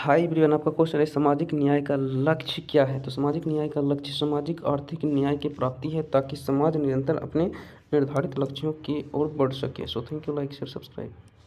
high ब्रिवन आपका question है सामाजिक न्याय का लक्ष्य क्या है तो सामाजिक न्याय का लक्ष्य सामाजिक आर्थिक न्याय की प्राप्ति है ताकि समाज निरंतर अपने निर्धारित लक्ष्यों की ओर बढ़ सके so thank you like share subscribe